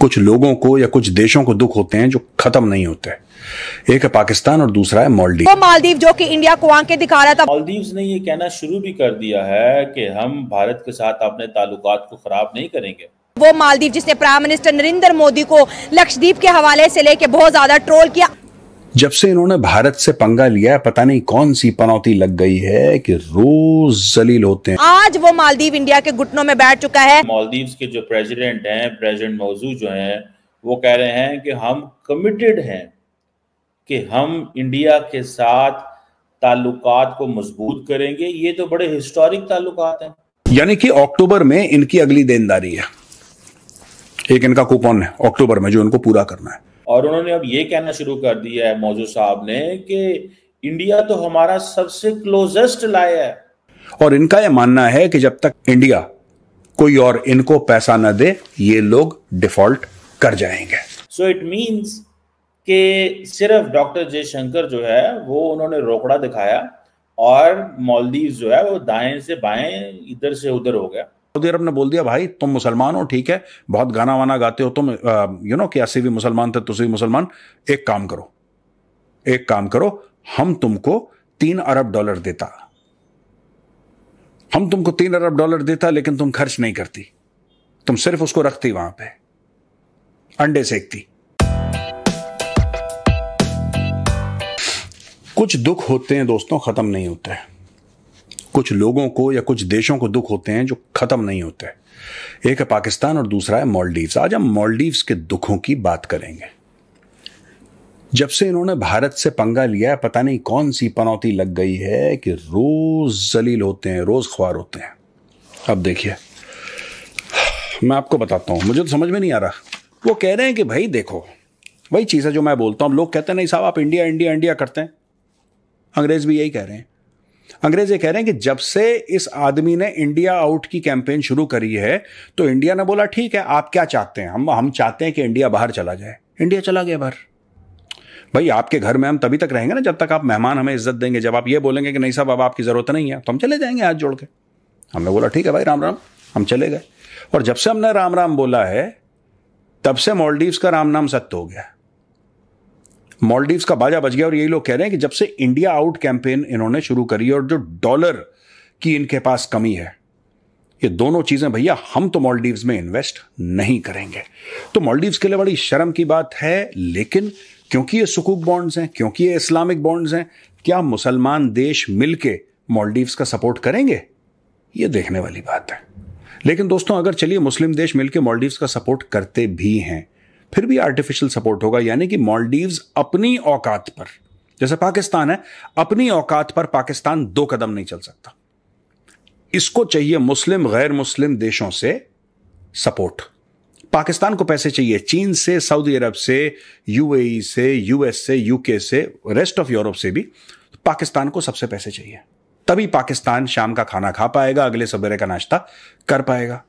कुछ लोगों को या कुछ देशों को दुख होते हैं जो खत्म नहीं होते एक है पाकिस्तान और दूसरा है मालदीव वो मालदीव जो कि इंडिया को आंके दिखा रहा था मालदीव ने ये कहना शुरू भी कर दिया है कि हम भारत के साथ अपने ताल्लुकात को खराब नहीं करेंगे वो मालदीव जिसने प्राइम मिनिस्टर नरेंद्र मोदी को लक्षद्वीप के हवाले से लेके बहुत ज्यादा ट्रोल किया जब से इन्होंने भारत से पंगा लिया पता नहीं कौन सी पनौती लग गई है कि रोज जलील होते हैं आज वो मालदीव इंडिया के घुटनों में बैठ चुका है मालदीव के जो प्रेसिडेंट हैं प्रेसिडेंट मौजू जो हैं वो कह रहे हैं कि हम कमिटेड हैं कि हम इंडिया के साथ ताल्लुकात को मजबूत करेंगे ये तो बड़े हिस्टोरिक ताल्लुकात हैं यानी कि अक्टूबर में इनकी अगली देनदारी है एक इनका कूपन है अक्टूबर में जो इनको पूरा करना है और उन्होंने अब ये कहना शुरू कर दिया है मौजू साहब ने कि इंडिया तो हमारा सबसे क्लोजेस्ट लाया है और इनका यह मानना है कि जब तक इंडिया कोई और इनको पैसा ना दे ये लोग डिफॉल्ट कर जाएंगे सो इट मीन्स कि सिर्फ डॉक्टर जयशंकर जो है वो उन्होंने रोकड़ा दिखाया और मालदीव जो है वो दाएं से बाएं इधर से उधर हो गया सऊदी अरब ने बोल दिया भाई तुम मुसलमान हो ठीक है बहुत गाना वाना गाते हो तुम यू नो कि भी मुसलमान थे तुसी मुसलमान एक काम करो एक काम करो हम तुमको तीन अरब डॉलर देता हम तुमको तीन अरब डॉलर देता लेकिन तुम खर्च नहीं करती तुम सिर्फ उसको रखती वहां पे अंडे सेकती कुछ दुख होते हैं दोस्तों खत्म नहीं होते हैं कुछ लोगों को या कुछ देशों को दुख होते हैं जो खत्म नहीं होते एक है पाकिस्तान और दूसरा है मॉलडीव्स आज हम मॉलडीव्स के दुखों की बात करेंगे जब से इन्होंने भारत से पंगा लिया है पता नहीं कौन सी पनौती लग गई है कि रोज जलील होते हैं रोज ख्वार होते हैं अब देखिए मैं आपको बताता हूँ मुझे तो समझ में नहीं आ रहा वो कह रहे हैं कि भाई देखो वही चीज़ है जो मैं बोलता हूँ लोग कहते हैं नहीं साहब आप इंडिया इंडिया इंडिया करते हैं अंग्रेज भी यही कह रहे हैं अंग्रेज ये कह रहे हैं कि जब से इस आदमी ने इंडिया आउट की कैंपेन शुरू करी है तो इंडिया ने बोला ठीक है आप क्या चाहते हैं हम हम चाहते हैं कि इंडिया बाहर चला जाए इंडिया चला गया बाहर भाई आपके घर में हम तभी तक रहेंगे ना जब तक आप मेहमान हमें इज्जत देंगे जब आप ये बोलेंगे कि नहीं साहब अब आपकी ज़रूरत नहीं है तो हम चले जाएंगे हाथ जोड़ के हमने बोला ठीक है भाई राम राम हम चले गए और जब से हमने राम राम बोला है तब से मॉलडीव्स का राम नाम सत्य हो गया मॉलडीव्स का बाजा बज गया और यही लोग कह रहे हैं कि जब से इंडिया आउट कैंपेन इन्होंने शुरू करी और जो डॉलर की इनके पास कमी है ये दोनों चीजें भैया हम तो मॉलडीव्स में इन्वेस्ट नहीं करेंगे तो मॉलडीव्स के लिए बड़ी शर्म की बात है लेकिन क्योंकि ये सुकूक बॉन्ड्स हैं क्योंकि ये इस्लामिक बॉन्ड्स हैं क्या मुसलमान देश मिलके मॉलडीव्स का सपोर्ट करेंगे ये देखने वाली बात है लेकिन दोस्तों अगर चलिए मुस्लिम देश मिलकर मॉलडीव्स का सपोर्ट करते भी हैं फिर भी आर्टिफिशियल सपोर्ट होगा यानी कि मॉलडीव अपनी औकात पर जैसे पाकिस्तान है अपनी औकात पर पाकिस्तान दो कदम नहीं चल सकता इसको चाहिए मुस्लिम गैर मुस्लिम देशों से सपोर्ट पाकिस्तान को पैसे चाहिए चीन से सऊदी अरब से यूएई e से यूएस से यूके से रेस्ट ऑफ यूरोप से भी पाकिस्तान को सबसे पैसे चाहिए तभी पाकिस्तान शाम का खाना खा पाएगा अगले सवेरे का नाश्ता कर पाएगा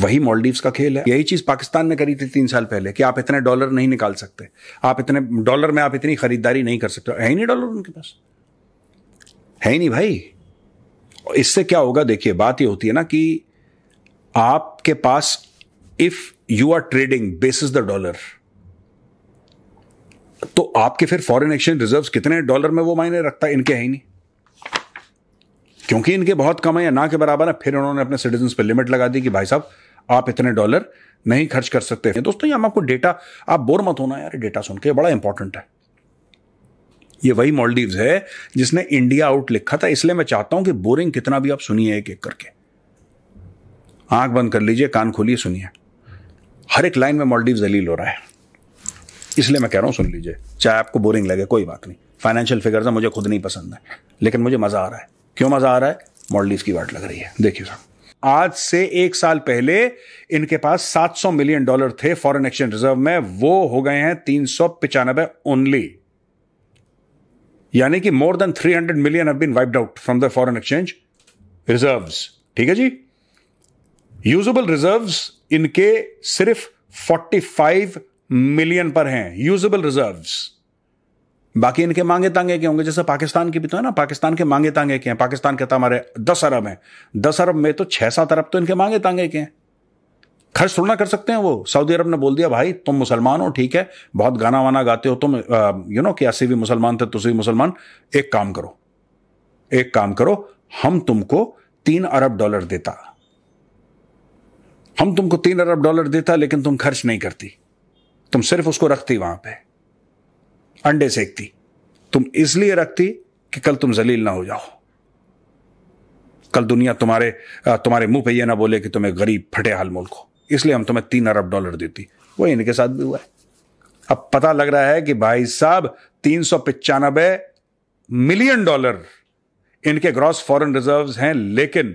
वही मॉलडीव्स का खेल है यही चीज पाकिस्तान ने करी थी तीन साल पहले कि आप इतने डॉलर नहीं निकाल सकते आप इतने डॉलर में आप इतनी खरीदारी नहीं कर सकते है ही नहीं डॉलर उनके पास है ही नहीं भाई इससे क्या होगा देखिए बात ये होती है ना कि आपके पास if you are trading basis the dollar तो आपके फिर फॉरेन एक्सचेंज रिजर्व्स कितने डॉलर में वो मायने रखता है इनके है ही नहीं क्योंकि इनके बहुत कम है या ना के बराबर है फिर उन्होंने अपने सिटीजन पर लिमिट लगा दी कि भाई साहब आप इतने डॉलर नहीं खर्च कर सकते दोस्तों ये हम आपको डेटा आप बोर मत होना यार डेटा सुन के बड़ा इंपॉर्टेंट है ये वही मॉलडीव है जिसने इंडिया आउट लिखा था इसलिए मैं चाहता हूं कि बोरिंग कितना भी आप सुनिए एक एक करके आंख बंद कर लीजिए कान खोलिए सुनिए हर एक लाइन में मॉलडीव जलील हो रहा है इसलिए मैं कह रहा हूं सुन लीजिए चाहे आपको बोरिंग लगे कोई बात नहीं फाइनेंशियल फिगर्स मुझे खुद नहीं पसंद है लेकिन मुझे मज़ा आ रहा है क्यों मज़ा आ रहा है मॉलडीव की वाट लग रही है देखिए साहब आज से एक साल पहले इनके पास 700 मिलियन डॉलर थे फॉरेन एक्सचेंज रिजर्व में वो हो गए हैं तीन सौ पिचानबे ओनली यानी कि more than 300 million have been wiped out from the foreign exchange reserves ठीक है जी यूजेबल रिजर्व्स इनके सिर्फ 45 मिलियन पर हैं यूजेबल रिजर्व्स बाकी इनके मांगे तांगे के होंगे जैसे पाकिस्तान के भी तो है ना पाकिस्तान के मांगे तांगे के हैं पाकिस्तान कहता हमारे दस अरब हैं दस अरब में तो छह सात अरब तो इनके मांगे तांगे के हैं खर्च थोड़ा ना कर सकते हैं वो सऊदी अरब ने बोल दिया भाई तुम मुसलमान हो ठीक है बहुत गाना वाना गाते हो तुम यू नो कि ऐसे भी मुसलमान थे भी मुसलमान एक काम करो एक काम करो हम तुमको तीन अरब डॉलर देता हम तुमको तीन अरब डॉलर देता लेकिन तुम खर्च नहीं करती तुम सिर्फ उसको रखती वहां पे अंडे सेकती तुम इसलिए रखती कि कल तुम जलील ना हो जाओ कल दुनिया तुम्हारे तुम्हारे मुंह पे ये ना बोले कि तुम्हें गरीब फटे हाल मुल्क हो इसलिए हम तुम्हें तीन अरब डॉलर देती वो इनके साथ भी हुआ है अब पता लग रहा है कि भाई साहब तीन सौ पिचानबे मिलियन डॉलर इनके ग्रॉस फॉरेन रिजर्व्स हैं लेकिन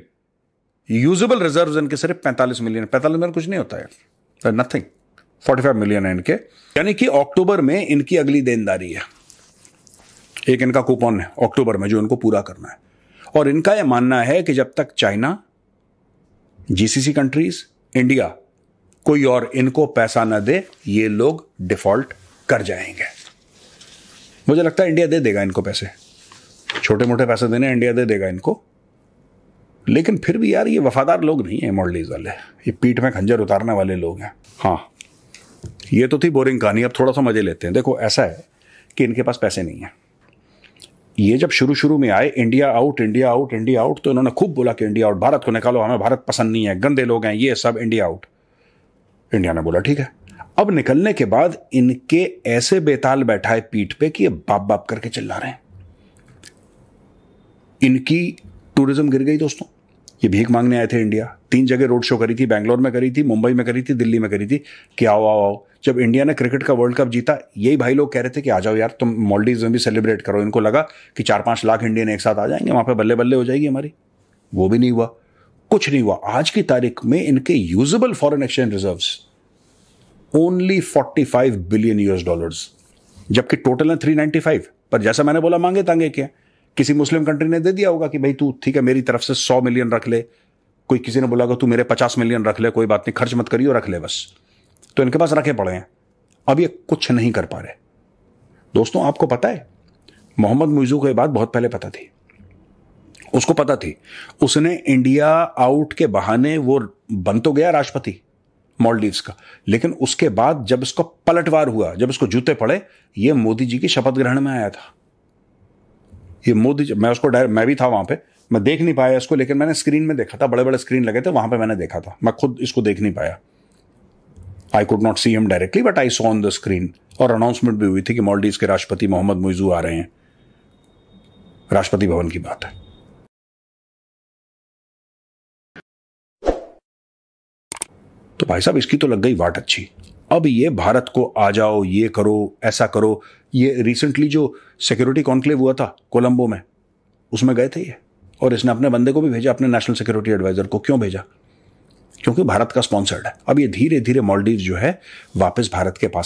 यूजेबल रिजर्व्स इनके सिर्फ पैंतालीस मिलियन पैंतालीस मिलियन कुछ नहीं होता है नथिंग फोर्टी फाइव मिलियन है इनके यानी कि अक्टूबर में इनकी अगली देनदारी है एक इनका कूपन है अक्टूबर में जो इनको पूरा करना है और इनका यह मानना है कि जब तक चाइना जीसीसी कंट्रीज इंडिया कोई और इनको पैसा ना दे ये लोग डिफॉल्ट कर जाएंगे मुझे लगता है इंडिया दे देगा इनको पैसे छोटे मोटे पैसे देने इंडिया दे देगा इनको लेकिन फिर भी यार ये वफादार लोग नहीं है मॉडलीज वाले ये पीठ में खंजर उतारने वाले लोग हैं हाँ ये तो थी बोरिंग कहानी अब थोड़ा सा मज़े लेते हैं देखो ऐसा है कि इनके पास पैसे नहीं है ये जब शुरू शुरू में आए India out India out India out तो इन्होंने खूब बोला कि इंडिया आउट भारत को निकालो हमें भारत पसंद नहीं है गंदे लोग हैं ये सब इंडिया आउट इंडिया ने बोला ठीक है अब निकलने के बाद इनके ऐसे बेताल बैठा है पीठ पे कि ये बाप बाप करके चिल्ला रहे हैं इनकी टूरिज्म गिर गई दोस्तों ये भीख मांगने आए थे इंडिया तीन जगह रोड शो करी थी बैंगलोर में करी थी मुंबई में करी थी दिल्ली में करी थी कि आओ आओ आओ जब इंडिया ने क्रिकेट का वर्ल्ड कप जीता यही भाई लोग कह रहे थे कि आ जाओ यार तुम मॉल्डीव में भी सेलिब्रेट करो इनको लगा कि चार पांच लाख इंडियन एक साथ आ जाएंगे वहां पर बल्ले बल्ले हो जाएगी हमारी वो भी नहीं हुआ कुछ नहीं हुआ आज की तारीख में इनके usable foreign exchange reserve only forty five billion US dollars जबकि टोटल है फाइव पर जैसा मैंने बोला मांगे तांगे क्या किसी मुस्लिम कंट्री ने दे दिया होगा कि भाई तू ठीक है मेरी तरफ से सौ मिलियन रख ले कोई किसी ने बोला तू मेरे पचास मिलियन रख ले कोई बात नहीं खर्च मत करियो रख ले बस तो इनके पास रखे पड़े हैं अब ये कुछ नहीं कर पा रहे दोस्तों आपको पता है मोहम्मद मुइजू को ये बात बहुत पहले पता थी उसको पता थी उसने इंडिया आउट के बहाने वो बन तो गया राष्ट्रपति मॉलडीव का लेकिन उसके बाद जब इसको पलटवार हुआ जब इसको जूते पड़े ये मोदी जी की शपथ ग्रहण में आया था ये मोदी जी मैं उसको मैं भी था वहां पे मैं देख नहीं पाया इसको लेकिन मैंने स्क्रीन में देखा था बड़े बड़े स्क्रीन लगे थे वहां पे मैंने देखा था मैं खुद इसको देख नहीं पाया I could not see em directly but I saw on the screen और अनाउंसमेंट भी हुई थी कि मॉलडीव के राष्ट्रपति मोहम्मद मुइजू आ रहे हैं राष्ट्रपति भवन की बात है तो भाई साहब इसकी तो लग गई वाट अच्छी अब ये भारत को आ जाओ ये करो ऐसा करो ये रिसेंटली जो सिक्योरिटी कॉन्क्लेव हुआ था कोलंबो में उसमें गए थे ये और इसने अपने बंदे को भी भेजा अपने नेशनल सिक्योरिटी एडवाइजर को क्यों भेजा क्योंकि भारत का स्पॉन्सर्ड है अब ये धीरे धीरे मॉलडीव जो है वापस भारत के पास